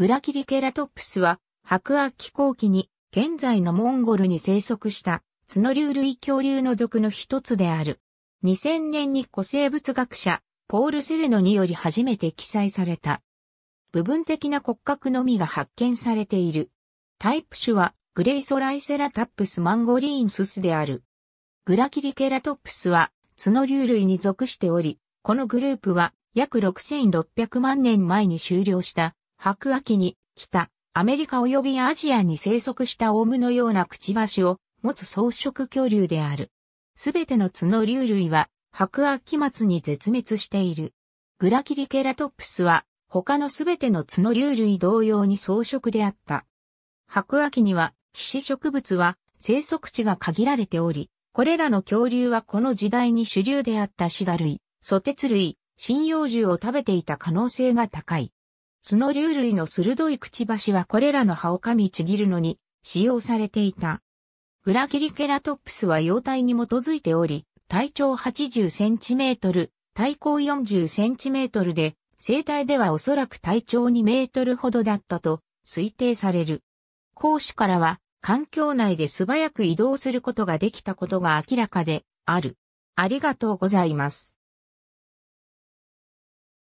グラキリケラトプスは白亜紀後期に現在のモンゴルに生息した角竜類恐竜の属の一つである。2000年に古生物学者ポール・セレノにより初めて記載された。部分的な骨格のみが発見されている。タイプ種はグレイソライセラタップスマンゴリーンススである。グラキリケラトプスは角竜類に属しており、このグループは約6600万年前に終了した白亜紀に、北、アメリカ及びアジアに生息したオウムのようなくちばしを持つ草食恐竜である。すべての角竜類は、白亜紀末に絶滅している。グラキリケラトプスは、他のすべての角竜類同様に草食であった。白亜紀には、皮脂植物は生息地が限られており、これらの恐竜はこの時代に主流であったシダ類、ソテツ類、針葉樹を食べていた可能性が高い。スノリュウ類の鋭いくちばしはこれらの葉を噛みちぎるのに使用されていた。グラキリケラトプスは幼体に基づいており、体長80センチメートル、体高40センチメートルで、生体ではおそらく体長2メートルほどだったと推定される。講師からは環境内で素早く移動することができたことが明らかである。ありがとうございます。